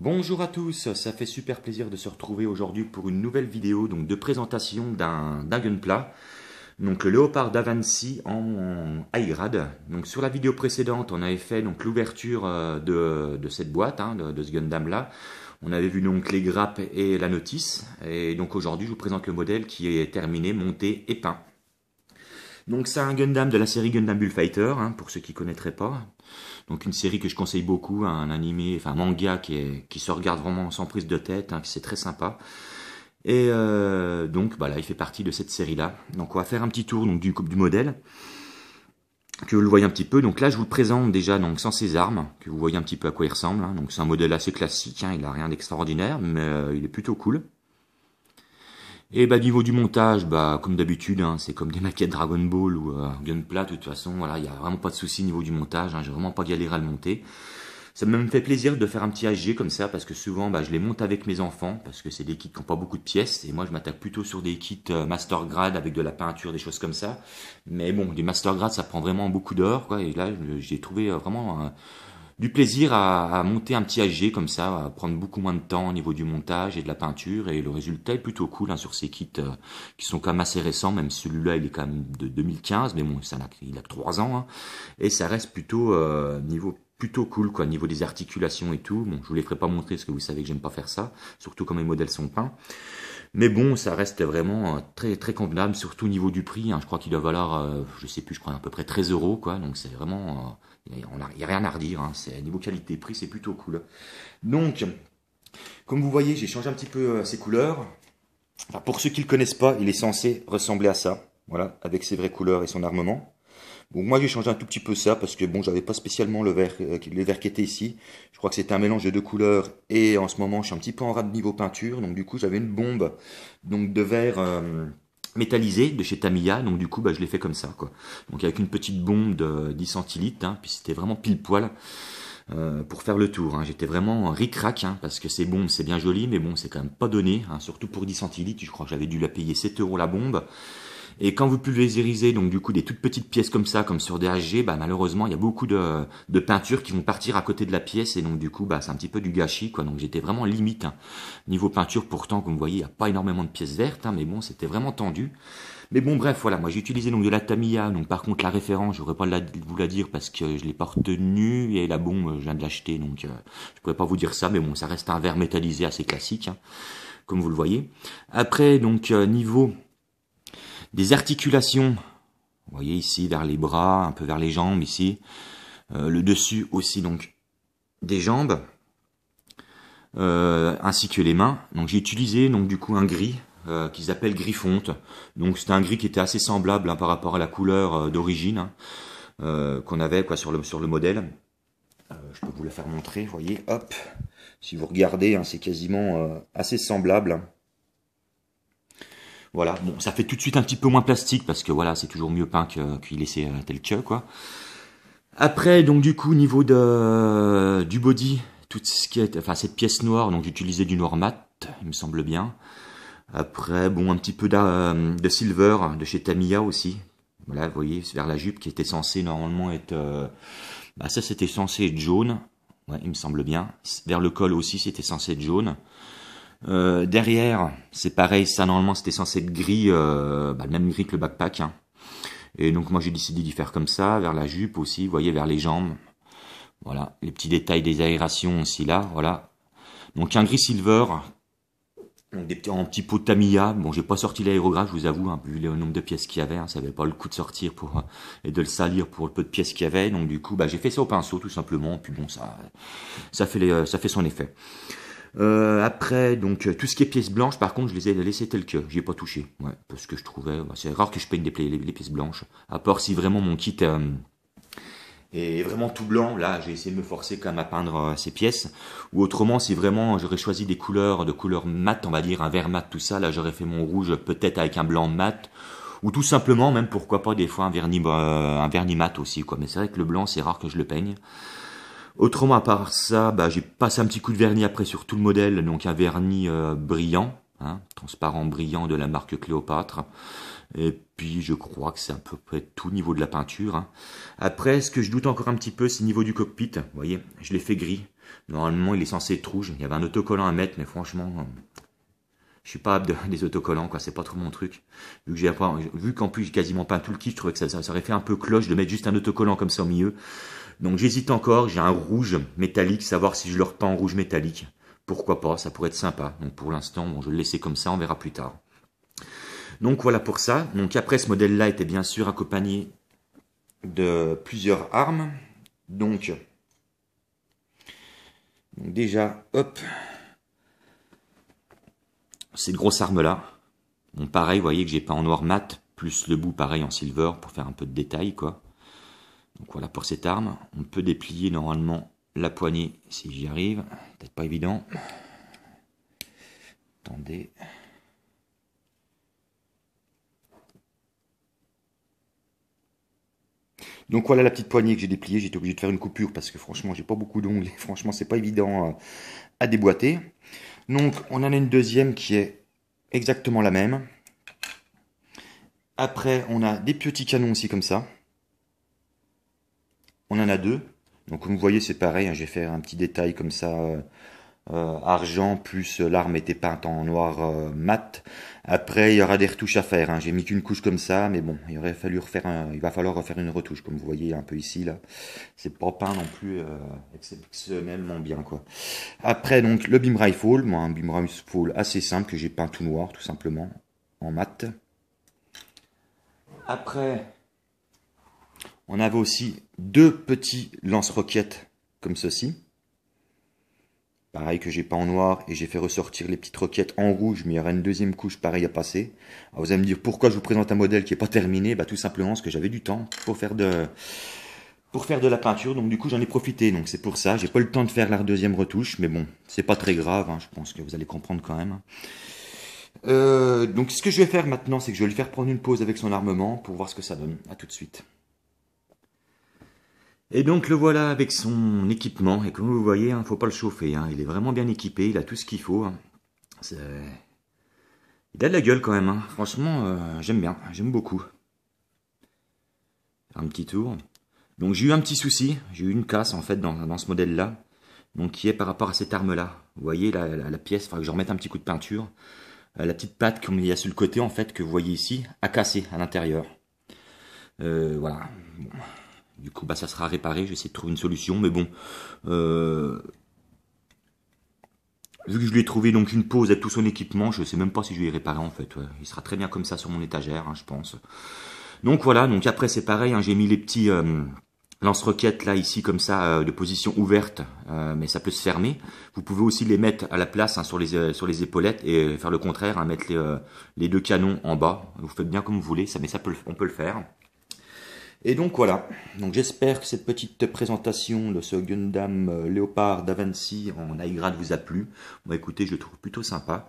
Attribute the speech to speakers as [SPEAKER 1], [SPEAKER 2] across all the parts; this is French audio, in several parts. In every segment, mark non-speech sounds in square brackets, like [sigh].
[SPEAKER 1] Bonjour à tous, ça fait super plaisir de se retrouver aujourd'hui pour une nouvelle vidéo donc de présentation d'un gunpla, donc le léopard d'Avancy en high grade. Donc sur la vidéo précédente, on avait fait l'ouverture euh, de, cette boîte, hein, de, ce Gundam là. On avait vu donc les grappes et la notice, et donc aujourd'hui je vous présente le modèle qui est terminé, monté et peint. Donc c'est un Gundam de la série Gundam Bullfighter, hein, pour ceux qui connaîtraient pas. Donc une série que je conseille beaucoup, un animé, enfin un manga qui, est, qui se regarde vraiment sans prise de tête, hein, c'est très sympa. Et euh, donc voilà, bah il fait partie de cette série-là. Donc on va faire un petit tour donc, du, du modèle, que vous le voyez un petit peu. Donc là je vous le présente déjà donc, sans ses armes, que vous voyez un petit peu à quoi il ressemble. Hein. Donc c'est un modèle assez classique, hein, il n'a rien d'extraordinaire, mais euh, il est plutôt cool. Et eh bah ben, niveau du montage, bah comme d'habitude, hein, c'est comme des [laughs] maquettes Dragon Ball ou euh, Gunpla de toute façon, voilà, il n'y a vraiment pas de souci niveau du montage, hein, j'ai vraiment pas galéré à le monter. Ça me fait plaisir de faire un petit HG comme ça parce que souvent bah, je les monte avec mes enfants parce que c'est des kits qui n'ont pas beaucoup de pièces et moi je m'attaque plutôt sur des kits euh, master grade avec de la peinture, des choses comme ça. Mais bon, des master grade ça prend vraiment beaucoup d'heures quoi et là j'ai trouvé euh, vraiment... Euh, du plaisir à, monter un petit AG comme ça, à prendre beaucoup moins de temps au niveau du montage et de la peinture, et le résultat est plutôt cool hein, sur ces kits euh, qui sont quand même assez récents, même celui-là il est quand même de 2015, mais bon, ça, il a que 3 ans, hein, et ça reste plutôt euh, niveau plutôt cool quoi, au niveau des articulations et tout. Bon, je vous les ferai pas montrer parce que vous savez que j'aime pas faire ça, surtout quand mes modèles sont peints. Mais bon, ça reste vraiment euh, très très convenable, surtout au niveau du prix. Hein. Je crois qu'il doit valoir, euh, je sais plus, je crois à peu près 13 euros quoi. Donc c'est vraiment, il euh, n'y a, rien à redire. Hein. C'est niveau qualité-prix, c'est plutôt cool. Donc, comme vous voyez, j'ai changé un petit peu ses couleurs. pour ceux qui le connaissent pas, il est censé ressembler à ça. Voilà, avec ses vraies couleurs et son armement. Bon, moi j'ai changé un tout petit peu ça parce que bon, j'avais pas spécialement le vert, le euh, qui était ici. Je crois que c'était un mélange de deux couleurs et en ce moment je suis un petit peu en rade niveau peinture, donc du coup j'avais une bombe donc de verre. Euh, métallisé de chez Tamiya, donc du coup bah, je l'ai fait comme ça quoi. Donc avec une petite bombe de 10 centilitres, hein. puis c'était vraiment pile poil euh, pour faire le tour. Hein. J'étais vraiment ric-rac hein, parce que ces bombes c'est bien joli, mais bon c'est quand même pas donné, surtout pour 10 centilitres. Je crois que j'avais dû la payer 7 euros la bombe. Et quand vous pulvérisez donc du coup des toutes petites pièces comme ça, comme sur HG, bah, malheureusement il y a beaucoup de, de peintures qui vont partir à côté de la pièce et donc du coup bah, c'est un petit peu du gâchis quoi. Donc j'étais vraiment limite hein. niveau peinture. Pourtant comme vous voyez il n'y a pas énormément de pièces vertes, hein, mais bon c'était vraiment tendu. Mais bon, bref, voilà, moi j'ai utilisé donc de la Tamiya, donc par contre la référence, je ne pourrais pas vous la dire parce que je l'ai pas retenue et la bombe, euh, je viens de l'acheter, donc je euh, je pourrais pas vous dire ça, mais bon, ça reste un verre métallisé assez classique, hein, comme vous le voyez. Après, donc euh, niveau des articulations. Vous voyez ici, vers les bras, un peu vers les jambes ici. Euh, le dessus aussi, donc, des jambes. Euh, ainsi que les mains. Donc j'ai utilisé donc du coup un gris euh, qu'ils appellent gris fonte. Donc c'était un gris qui était assez semblable hein, par rapport à la couleur d'origine hein, qu'on avait quoi sur le sur le modèle. je peux vous la faire montrer. vous Voyez, hop. Si vous regardez, hein, c'est quasiment assez semblable. Voilà, bon, ça fait tout de suite un petit peu moins plastique parce que voilà, c'est toujours mieux peint qu'il laisser euh, tel que quoi. Après, donc du coup, niveau de du body, toute ce qui est, enfin cette pièce noire, donc j'utilisais du noir mat, il me semble bien. Après, bon, un petit peu de silver de chez Tamiya aussi. Voilà, vous voyez, vers la jupe qui était censée normalement être, euh, bah ça c'était censé être jaune, ouais, il me semble bien. Vers le col aussi, c'était censé être jaune. Euh, derrière, c'est pareil, ça normalement c'était censé être gris, euh, bah, le même gris que le backpack. Hein. Et donc moi j'ai décidé d'y faire comme ça, vers la jupe aussi, vous voyez, vers les jambes. Voilà, les petits détails des aérations aussi là, voilà. Donc un gris silver, donc des petits, en petit pot de Tamiya. Bon, j'ai pas sorti l'aérographe, je vous avoue, hein, vu le nombre de pièces qu'il y avait, hein, ça avait pas le coup de sortir pour euh, et de le salir pour le peu de pièces qu'il y avait. Donc du coup, bah j'ai fait ça au pinceau tout simplement. Puis bon, ça, ça fait les, euh, ça fait son effet. Euh, après, donc euh, tout ce qui est pièces blanches, par contre, je les ai laissées telles que. je ai pas touché, ouais, parce que je trouvais, c'est rare que je peigne des pièces blanches, à part si vraiment mon kit euh, est vraiment tout blanc. Là, j'ai essayé de me forcer quand même à peindre ces pièces. Ou autrement, si vraiment j'aurais choisi des couleurs de couleurs mat, on va dire un vert mat, tout ça, là, j'aurais fait mon rouge peut-être avec un blanc mat. Ou tout simplement, même pourquoi pas des fois un vernis, un vernis mat aussi, quoi. Mais c'est vrai que le blanc, c'est rare que je le peigne. Autrement, à part ça, bah, j'ai passé un petit coup de vernis après sur tout le modèle, donc un vernis euh, brillant, hein, transparent brillant de la marque Cléopâtre. Et puis, je crois que c'est à peu près tout niveau de la peinture. Hein. Après, ce que je doute encore un petit peu, c'est niveau du cockpit. Vous voyez, je l'ai fait gris. Normalement, il est censé être rouge. Il y avait un autocollant à mettre, mais franchement, euh, je suis pas de, des autocollants, quoi, c'est pas trop mon truc. Vu j'ai vu qu'en plus j'ai quasiment pas tout le kit, je trouvais que ça, aurait fait un peu cloche de mettre juste un autocollant comme ça au milieu. Donc j'hésite encore, j'ai un rouge métallique, savoir si je le repeins en rouge métallique. Pourquoi pas, ça pourrait être sympa. Donc pour l'instant, bon, je vais le laisser comme ça, on verra plus tard. Donc voilà pour ça. Donc après ce modèle-là était bien sûr accompagné de plusieurs armes. donc déjà, hop, cette grosse arme là, bon pareil, vous voyez que j'ai pas en noir mat, plus le bout pareil en silver pour faire un peu de détail quoi. Donc voilà pour cette arme, on peut déplier normalement la poignée si j'y arrive, peut-être pas évident. Attendez. Donc voilà la petite poignée que j'ai dépliée, j'étais obligé de faire une coupure parce que franchement j'ai pas beaucoup d'ongles, [laughs] franchement c'est pas évident euh, à déboîter. Donc on en a une deuxième qui est exactement la même. Après, on a des petits canons aussi comme ça. On en a deux. Donc comme vous voyez, c'est pareil, hein. Je vais faire un petit détail comme ça. Euh, euh, argent, plus l'arme était peinte en noir euh, mat. Après, il y aura des retouches à faire. Hein. J'ai mis qu'une couche comme ça, mais bon, il aurait fallu refaire il va falloir refaire une retouche, comme vous voyez un peu ici là. C'est pas peint non plus euh, exceptionnellement bien quoi. Après donc le beam rifle, moi un beam rifle assez simple que j'ai peint tout noir, tout simplement en mat. Après, on avait aussi deux petits lance-roquettes comme ceci pareil que j'ai pas en noir et j'ai fait ressortir les petites roquettes en rouge mais il y aura une deuxième couche pareil à passer. Alors vous allez me dire pourquoi je vous présente un modèle qui est pas terminé Bah tout simplement parce que j'avais du temps pour faire de pour faire de la peinture donc du coup j'en ai profité donc c'est pour ça j'ai pas le temps de faire la deuxième retouche mais bon c'est pas très grave hein. je pense que vous allez comprendre quand même. Hein. Euh, donc ce que je vais faire maintenant c'est que je vais lui faire prendre une pause avec son armement pour voir ce que ça donne. À tout de suite. Et donc le voilà avec son équipement. Et comme vous voyez, il hein, ne faut pas le chauffer. Hein. Il est vraiment bien équipé, il a tout ce qu'il faut. Hein. Il a de la gueule quand même. Franchement, euh, j'aime bien, j'aime beaucoup. Un petit tour. Donc j'ai eu un petit souci, j'ai eu une casse en fait dans, ce modèle-là. Donc qui est par rapport à cette arme-là. Vous voyez la, pièce, il faudra que je remette un petit coup de peinture. Euh, la petite patte qu'on y a sur le côté en fait que vous voyez ici, a cassé à l'intérieur. Euh, voilà. Du coup, bah, ça sera réparé. J'essaie de trouver une solution, mais bon. Euh, vu que je lui ai trouvé donc une pause avec tout son équipement, je ne sais même pas si je vais y réparer en fait. Il sera très bien comme ça sur mon étagère, hein, je pense. Donc voilà. Donc après, c'est pareil. Hein, j'ai mis les petits. Euh, lance-roquettes là ici comme ça euh, de position ouverte, mais ça peut se fermer. Vous pouvez aussi les mettre à la place hein, sur les sur les épaulettes et faire le contraire, mettre les, les deux canons en bas. Vous faites bien comme vous voulez, mais ça peut on peut le faire. Et donc voilà, donc j'espère que cette petite présentation de ce Gundam euh, Léopard d'Avancy en high grade vous a plu. Bon écoutez, je le trouve plutôt sympa.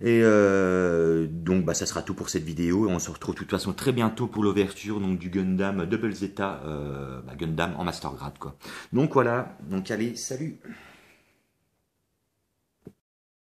[SPEAKER 1] Et euh, donc bah, ça sera tout pour cette vidéo. On se retrouve de toute façon très bientôt pour l'ouverture donc du Gundam Double Zeta, euh, bah, Gundam en Master Grade quoi. Donc voilà, donc allez, salut